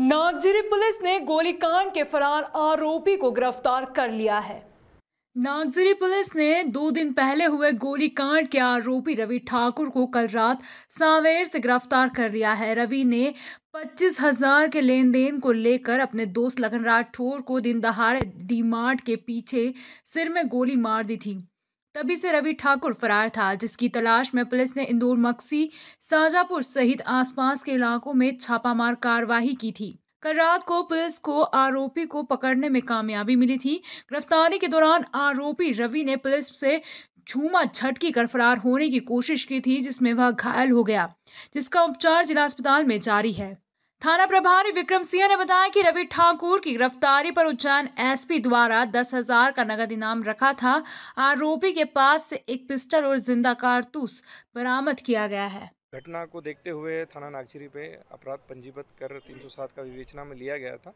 नागजिरी police ने गोलीकांड के फरार आरोपी को गिरफ्तार कर लिया है नागजिरी पुलिस ने दो दिन पहले हुए गोलीकांड के आरोपी रवि ठाकुर को कल रात सांवेर से गिरफ्तार कर लिया है रवि ने पच्चीस हजार के लेन देन को लेकर अपने दोस्त लखन राठौर को दिन दहाड़े डी के पीछे सिर में गोली मार दी थी तभी से रवि ठाकुर फरार था जिसकी तलाश में पुलिस ने इंदौर मक्सी साजापुर सहित आसपास के इलाकों में छापामार कार्रवाई की थी कल रात को पुलिस को आरोपी को पकड़ने में कामयाबी मिली थी गिरफ्तारी के दौरान आरोपी रवि ने पुलिस से झूमा झटकी कर फरार होने की कोशिश की थी जिसमें वह घायल हो गया जिसका उपचार जिला अस्पताल में जारी है थाना प्रभारी विक्रम सिंह ने बताया कि रवि ठाकुर की गिरफ्तारी पर उज्जैन एसपी द्वारा दस हजार का नगद इनाम रखा था आरोपी के पास से एक पिस्टल और जिंदा कारतूस बरामद किया गया है घटना को देखते हुए थाना नागचिरी पे अपराध पंजीबद्ध कर 307 का विवेचना में लिया गया था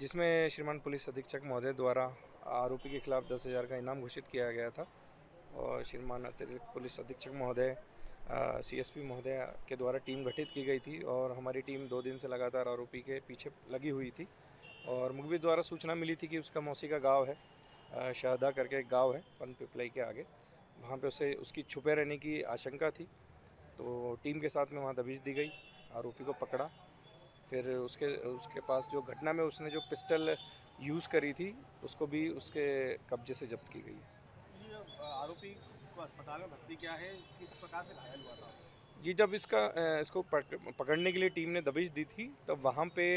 जिसमें श्रीमान पुलिस अधीक्षक महोदय द्वारा आरोपी के खिलाफ दस हजार का इनाम घोषित किया गया था और श्रीमान अतिरिक्त पुलिस अधीक्षक महोदय सीएसपी महोदय के द्वारा टीम गठित की गई थी और हमारी टीम दो दिन से लगातार आरोपी के पीछे लगी हुई थी और मुखबिर द्वारा सूचना मिली थी कि उसका मौसी का गाँव है शहदा करके एक गाँव है पन पिपलाई के आगे वहाँ पे उसे उसकी छुपे रहने की आशंका थी तो टीम के साथ में वहाँ दबीज दी गई आरोपी को पकड़ा फिर उसके उसके पास जो घटना में उसने जो पिस्टल यूज़ करी थी उसको भी उसके कब्जे से जब्त की गई आरोपी को अस्पताल में भर्ती किया है किस प्रकार से घायल हुआ था जी जब इसका इसको पकड़ने के लिए टीम ने दबिश दी थी तब वहाँ पे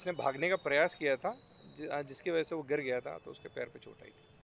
इसने भागने का प्रयास किया था जिसकी वजह से वो गिर गया था तो उसके पैर पे चोट आई थी